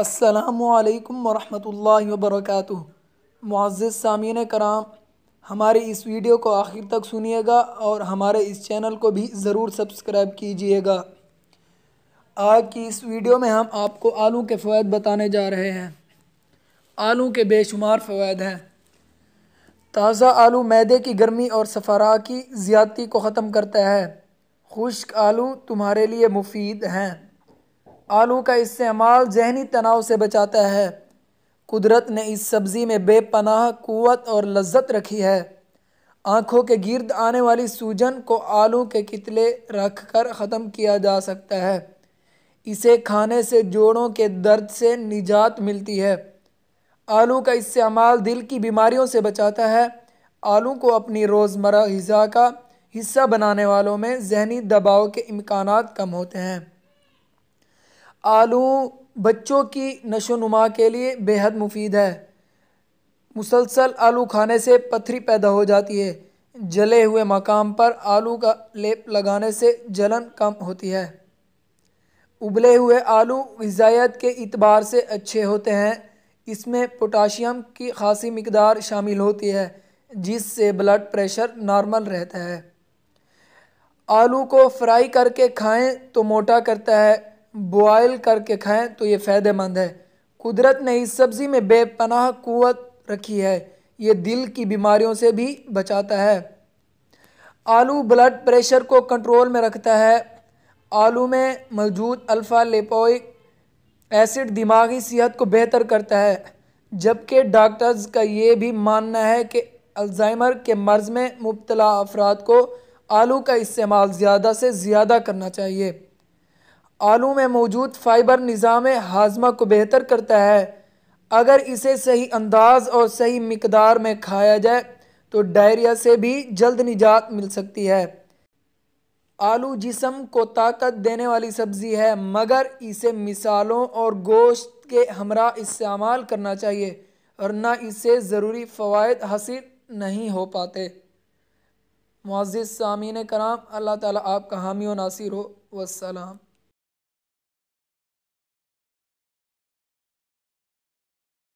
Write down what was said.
असलकम वरहमल वर्क मुआज़ सामीन कराम हमारे इस वीडियो को आखिर तक सुनिएगा और हमारे इस चैनल को भी ज़रूर सब्सक्राइब कीजिएगा आज की इस वीडियो में हम आपको आलू के फ़वाद बताने जा रहे हैं आलू के बेशुमार फ़वाद हैं ताज़ा आलू मैदे की गर्मी और सफरा की ज़्यादती को ख़त्म करता है खुश्क आलू तुम्हारे लिए मुफीद हैं आलू का इस्तेमाल जहनी तनाव से बचाता है कुदरत ने इस सब्ज़ी में बेपनाह क़वत और लज्जत रखी है आँखों के गिर्द आने वाली सूजन को आलू के कितले रख कर ख़त्म किया जा सकता है इसे खाने से जोड़ों के दर्द से निजात मिलती है आलू का इस्तेमाल दिल की बीमारियों से बचाता है आलू को अपनी रोज़मर्रा गज़ा का हिस्सा बनाने वालों में जहनी दबाव के इम्कान कम होते हैं आलू बच्चों की नशो नुमा के लिए बेहद मुफीद है मुसलसल आलू खाने से पथरी पैदा हो जाती है जले हुए मकाम पर आलू का लेप लगाने से जलन कम होती है उबले हुए आलू गजायत के इतबार से अच्छे होते हैं इसमें पोटाशियम की खासी मकदार शामिल होती है जिससे ब्लड प्रेशर नॉर्मल रहता है आलू को फ्राई करके खाएं तो मोटा करता है बॉयल करके खाएं तो ये फ़ायदेमंद है कुदरत ने इस सब्ज़ी में बेपनाह कुत रखी है ये दिल की बीमारियों से भी बचाता है आलू ब्लड प्रेशर को कंट्रोल में रखता है आलू में मौजूद अल्फ़ा लेपोइक एसिड दिमागी सेहत को बेहतर करता है जबकि डॉक्टर्स का ये भी मानना है कि अल्जाइमर के मर्ज़ में मुबतला अफराद को आलू का इस्तेमाल ज़्यादा से ज़्यादा करना चाहिए आलू में मौजूद फ़ाइबर निज़ाम हाजमा को बेहतर करता है अगर इसे सही अंदाज और सही मकदार में खाया जाए तो डायरिया से भी जल्द निजात मिल सकती है आलू जिसम को ताकत देने वाली सब्ज़ी है मगर इसे मिसालों और गोश्त के हमरा इस्तेमाल करना चाहिए और ना इससे ज़रूरी फ़वाद हासिल नहीं हो पाते मुआज़ सामीन कराम अल्लाह ताला आपका हामी व नासिर हो वसलाम